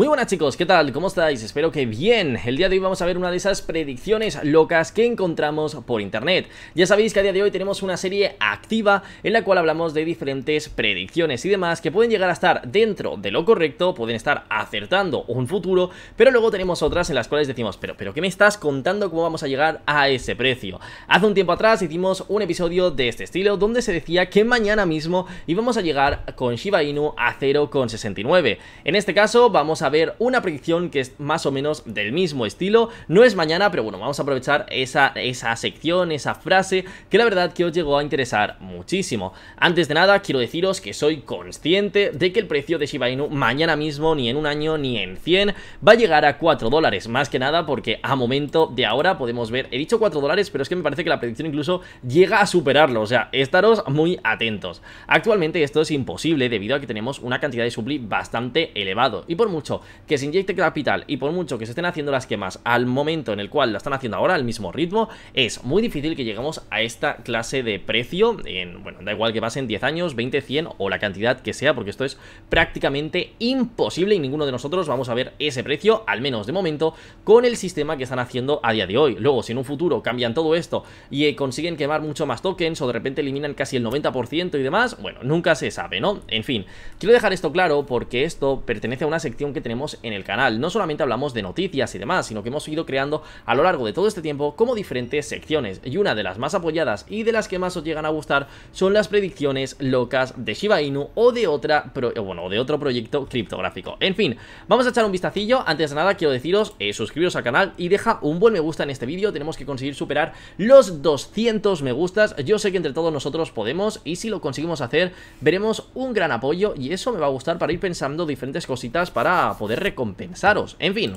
Muy buenas chicos, ¿qué tal? ¿Cómo estáis? Espero que bien. El día de hoy vamos a ver una de esas predicciones locas que encontramos por internet. Ya sabéis que a día de hoy tenemos una serie activa en la cual hablamos de diferentes predicciones y demás que pueden llegar a estar dentro de lo correcto, pueden estar acertando un futuro, pero luego tenemos otras en las cuales decimos, pero, pero ¿qué me estás contando cómo vamos a llegar a ese precio? Hace un tiempo atrás hicimos un episodio de este estilo donde se decía que mañana mismo íbamos a llegar con Shiba Inu a 0,69. En este caso vamos a ver una predicción que es más o menos del mismo estilo. No es mañana, pero bueno, vamos a aprovechar esa, esa sección, esa frase, que la verdad que os llegó a interesar muchísimo. Antes de nada, quiero deciros que soy consciente de que el precio de Shiba Inu mañana mismo, ni en un año, ni en 100, va a llegar a 4 dólares. Más que nada porque a momento de ahora podemos ver, he dicho 4 dólares, pero es que me parece que la predicción incluso llega a superarlo. O sea, estaros muy atentos. Actualmente esto es imposible debido a que tenemos una cantidad de supli bastante elevado. Y por mucho que se inyecte capital y por mucho que se estén haciendo las quemas al momento en el cual la están haciendo ahora, al mismo ritmo, es muy difícil que lleguemos a esta clase de precio. En, bueno, da igual que pasen 10 años, 20, 100 o la cantidad que sea, porque esto es prácticamente imposible y ninguno de nosotros vamos a ver ese precio, al menos de momento, con el sistema que están haciendo a día de hoy. Luego, si en un futuro cambian todo esto y eh, consiguen quemar mucho más tokens o de repente eliminan casi el 90% y demás, bueno, nunca se sabe, ¿no? En fin, quiero dejar esto claro porque esto pertenece a una sección que tenemos en el canal. No solamente hablamos de noticias y demás, sino que hemos ido creando a lo largo de todo este tiempo como diferentes secciones. Y una de las más apoyadas y de las que más os llegan a gustar son las predicciones locas de Shiba Inu o de otra eh, bueno, de otro proyecto criptográfico. En fin, vamos a echar un vistacillo. Antes de nada, quiero deciros, eh, suscribiros al canal y deja un buen me gusta en este vídeo. Tenemos que conseguir superar los 200 me gustas. Yo sé que entre todos nosotros podemos y si lo conseguimos hacer, veremos un gran apoyo y eso me va a gustar para ir pensando diferentes cositas para poder recompensaros. En fin,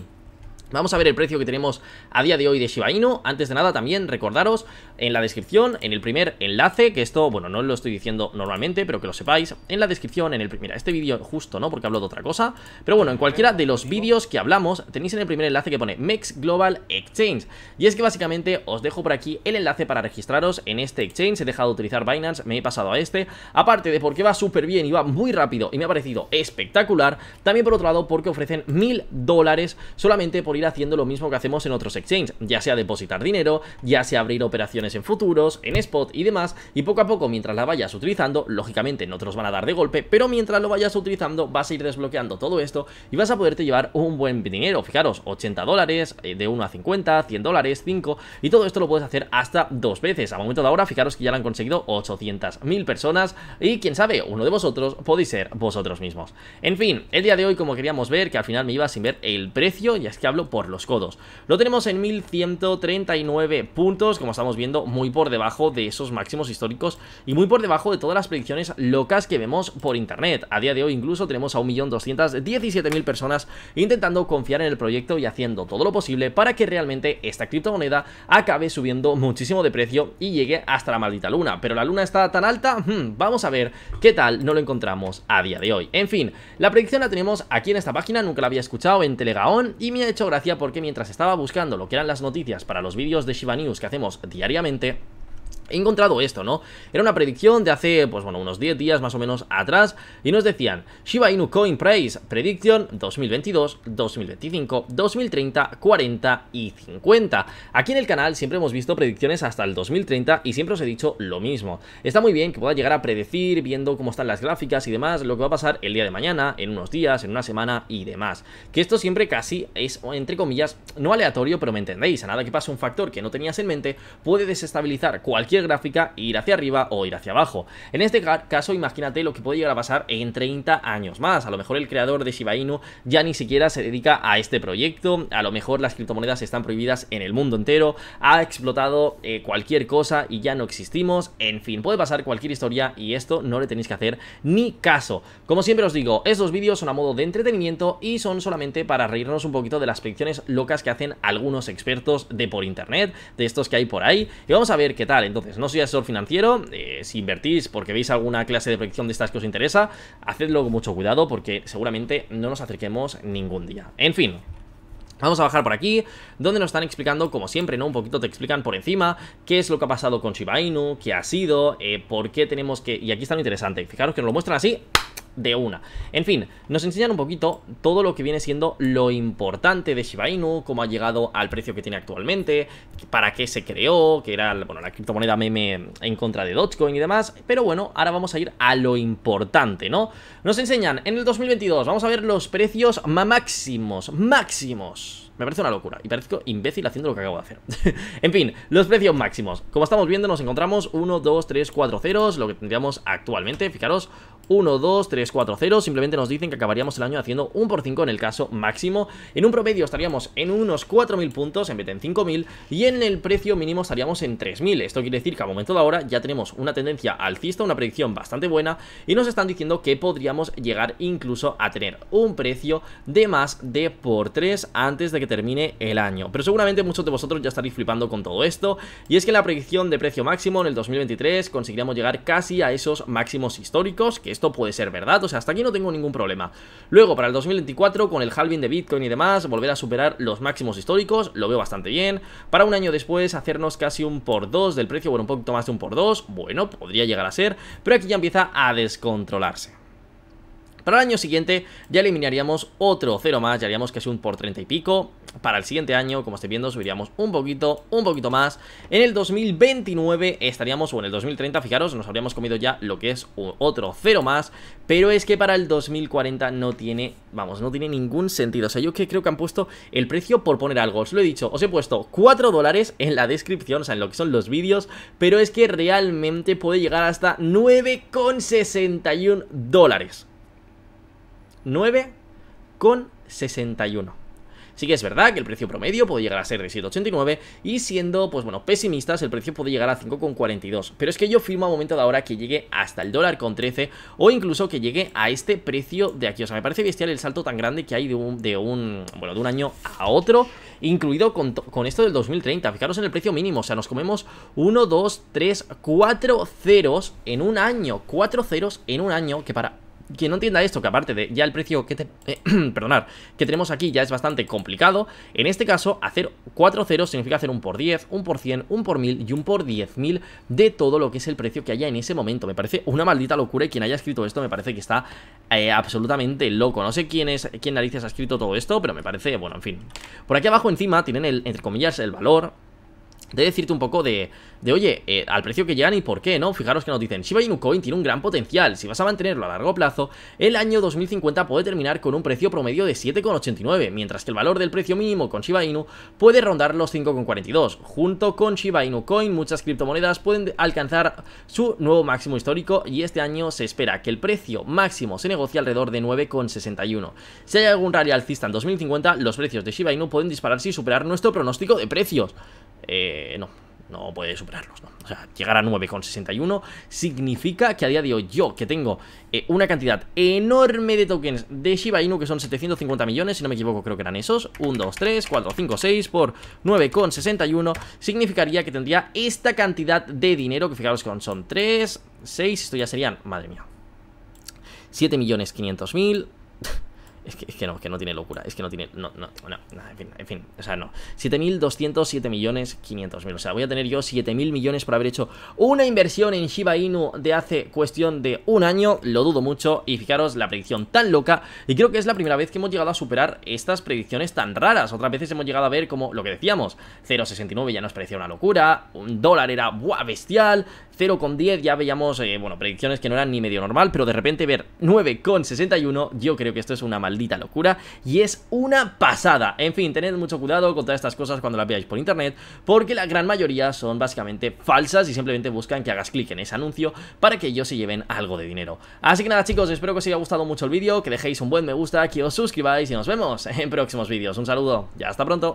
Vamos a ver el precio que tenemos a día de hoy de Shiba Inu. Antes de nada, también recordaros en la descripción, en el primer enlace, que esto, bueno, no lo estoy diciendo normalmente, pero que lo sepáis, en la descripción, en el primer... Este vídeo justo, ¿no? Porque hablo de otra cosa. Pero bueno, en cualquiera de los vídeos que hablamos, tenéis en el primer enlace que pone MEX Global Exchange. Y es que básicamente os dejo por aquí el enlace para registraros en este exchange. He dejado de utilizar Binance, me he pasado a este. Aparte de porque va súper bien y va muy rápido y me ha parecido espectacular. También por otro lado, porque ofrecen mil dólares solamente por ir haciendo lo mismo que hacemos en otros exchanges, ya sea depositar dinero, ya sea abrir operaciones en futuros, en spot y demás, y poco a poco mientras la vayas utilizando, lógicamente no te los van a dar de golpe, pero mientras lo vayas utilizando vas a ir desbloqueando todo esto y vas a poderte llevar un buen dinero, fijaros, 80 dólares, eh, de 1 a 50, 100 dólares, 5, y todo esto lo puedes hacer hasta dos veces, a momento de ahora fijaros que ya lo han conseguido 800.000 personas y quién sabe, uno de vosotros podéis ser vosotros mismos. En fin, el día de hoy como queríamos ver, que al final me iba sin ver el precio, y es que hablo por los codos. Lo tenemos en 1139 puntos, como estamos viendo, muy por debajo de esos máximos históricos y muy por debajo de todas las predicciones locas que vemos por internet. A día de hoy incluso tenemos a 1.217.000 personas intentando confiar en el proyecto y haciendo todo lo posible para que realmente esta criptomoneda acabe subiendo muchísimo de precio y llegue hasta la maldita luna. Pero la luna está tan alta, hmm, vamos a ver qué tal no lo encontramos a día de hoy. En fin, la predicción la tenemos aquí en esta página, nunca la había escuchado en Telegaón y me ha hecho porque mientras estaba buscando lo que eran las noticias para los vídeos de Shiba News que hacemos diariamente, He encontrado esto, ¿no? Era una predicción de hace, pues bueno, unos 10 días más o menos atrás y nos decían Shiba Inu Coin Price Prediction 2022, 2025, 2030, 40 y 50. Aquí en el canal siempre hemos visto predicciones hasta el 2030 y siempre os he dicho lo mismo. Está muy bien que pueda llegar a predecir viendo cómo están las gráficas y demás, lo que va a pasar el día de mañana, en unos días, en una semana y demás. Que esto siempre casi es, entre comillas, no aleatorio, pero me entendéis, a nada que pase un factor que no tenías en mente puede desestabilizar cualquier gráfica, ir hacia arriba o ir hacia abajo. En este caso, imagínate lo que puede llegar a pasar en 30 años más. A lo mejor el creador de Shiba Inu ya ni siquiera se dedica a este proyecto, a lo mejor las criptomonedas están prohibidas en el mundo entero, ha explotado eh, cualquier cosa y ya no existimos, en fin, puede pasar cualquier historia y esto no le tenéis que hacer ni caso. Como siempre os digo, estos vídeos son a modo de entretenimiento y son solamente para reírnos un poquito de las predicciones locas que hacen algunos expertos de por internet, de estos que hay por ahí, y vamos a ver qué tal. Entonces, no soy asesor financiero, eh, si invertís porque veis alguna clase de proyección de estas que os interesa, hacedlo con mucho cuidado porque seguramente no nos acerquemos ningún día. En fin, Vamos a bajar por aquí, donde nos están explicando, como siempre, ¿no? Un poquito te explican por encima qué es lo que ha pasado con Shiba Inu, qué ha sido, eh, por qué tenemos que... Y aquí está lo interesante, fijaros que nos lo muestran así, de una. En fin, nos enseñan un poquito todo lo que viene siendo lo importante de Shiba Inu, cómo ha llegado al precio que tiene actualmente, para qué se creó, que era bueno, la criptomoneda meme en contra de Dogecoin y demás, pero bueno, ahora vamos a ir a lo importante, ¿no? Nos enseñan en el 2022, vamos a ver los precios máximos, máximos. Me parece una locura y parezco imbécil haciendo lo que acabo de hacer. en fin, los precios máximos. Como estamos viendo, nos encontramos 1, 2, 3, 4 ceros, lo que tendríamos actualmente. Fijaros, 1, 2, 3, 4, 0. Simplemente nos dicen que acabaríamos el año haciendo 1 por 5 en el caso máximo. En un promedio estaríamos en unos 4.000 puntos en vez de en 5.000 y en el precio mínimo estaríamos en 3.000. Esto quiere decir que a momento de ahora ya tenemos una tendencia alcista, una predicción bastante buena y nos están diciendo que podríamos llegar incluso a tener un precio de más de por 3 antes de que termine el año. Pero seguramente muchos de vosotros ya estaréis flipando con todo esto y es que la predicción de precio máximo en el 2023 conseguiríamos llegar casi a esos máximos históricos que esto puede ser verdad, o sea, hasta aquí no tengo ningún problema. Luego, para el 2024, con el halving de Bitcoin y demás, volver a superar los máximos históricos, lo veo bastante bien. Para un año después, hacernos casi un por dos del precio, bueno, un poquito más de un por dos, bueno, podría llegar a ser, pero aquí ya empieza a descontrolarse. Para el año siguiente ya eliminaríamos otro cero más, ya haríamos casi un por 30 y pico, para el siguiente año, como esté viendo, subiríamos un poquito, un poquito más. En el 2029 estaríamos, o en el 2030, fijaros, nos habríamos comido ya lo que es otro cero más, pero es que para el 2040 no tiene, vamos, no tiene ningún sentido. O sea, yo que creo que han puesto el precio por poner algo, os lo he dicho, os he puesto 4 dólares en la descripción, o sea, en lo que son los vídeos, pero es que realmente puede llegar hasta 9,61 dólares. 9,61 Sí que es verdad que el precio promedio puede llegar a ser de 7,89 y siendo, pues bueno, pesimistas, el precio puede llegar a 5,42. Pero es que yo firmo a momento de ahora que llegue hasta el dólar con 13 o incluso que llegue a este precio de aquí. O sea, me parece bestial el salto tan grande que hay de un, de un bueno, de un año a otro, incluido con, con esto del 2030. Fijaros en el precio mínimo, o sea, nos comemos 1, 2, 3, 4 ceros en un año, 4 ceros en un año, que para quien no entienda esto, que aparte de ya el precio que te, eh, perdonar, que tenemos aquí ya es bastante complicado, en este caso hacer 4 ceros significa hacer un por 10, un por 100, un por 1000 y un por 10.000 de todo lo que es el precio que haya en ese momento. Me parece una maldita locura y quien haya escrito esto me parece que está eh, absolutamente loco. No sé quién es, quién narices ha escrito todo esto, pero me parece, bueno, en fin. Por aquí abajo encima tienen el, entre comillas, el valor de decirte un poco de, de oye, eh, al precio que llegan y por qué, ¿no? Fijaros que nos dicen, Shiba Inu Coin tiene un gran potencial, si vas a mantenerlo a largo plazo, el año 2050 puede terminar con un precio promedio de 7,89, mientras que el valor del precio mínimo con Shiba Inu puede rondar los 5,42. Junto con Shiba Inu Coin, muchas criptomonedas pueden alcanzar su nuevo máximo histórico y este año se espera que el precio máximo se negocie alrededor de 9,61. Si hay algún rally alcista en 2050, los precios de Shiba Inu pueden dispararse y superar nuestro pronóstico de precios. Eh, no, no puede superarlos, ¿no? O sea, llegar a 9,61 significa que a día de hoy yo, que tengo eh, una cantidad enorme de tokens de Shiba Inu, que son 750 millones, si no me equivoco creo que eran esos, 1, 2, 3, 4, 5, 6 por 9,61, significaría que tendría esta cantidad de dinero, que fijaros que son 3, 6, esto ya serían, madre mía, 7.500.000 es que, no, que no tiene locura, es que no tiene... No, no, no, no en fin, en fin, o sea, no. 7.207.500.000 millones 500 o sea, voy a tener yo 7.000 millones por haber hecho una inversión en Shiba Inu de hace cuestión de un año, lo dudo mucho, y fijaros la predicción tan loca, y creo que es la primera vez que hemos llegado a superar estas predicciones tan raras, otras veces hemos llegado a ver como lo que decíamos, 0.69 ya nos parecía una locura, un dólar era buah, bestial, 0,10 ya veíamos, eh, bueno, predicciones que no eran ni medio normal, pero de repente ver 9,61, yo creo que esto es una maldita locura y es una pasada. En fin, tened mucho cuidado con todas estas cosas cuando las veáis por internet, porque la gran mayoría son básicamente falsas y simplemente buscan que hagas clic en ese anuncio para que ellos se lleven algo de dinero. Así que nada chicos, espero que os haya gustado mucho el vídeo, que dejéis un buen me gusta, que os suscribáis y nos vemos en próximos vídeos. Un saludo ya hasta pronto.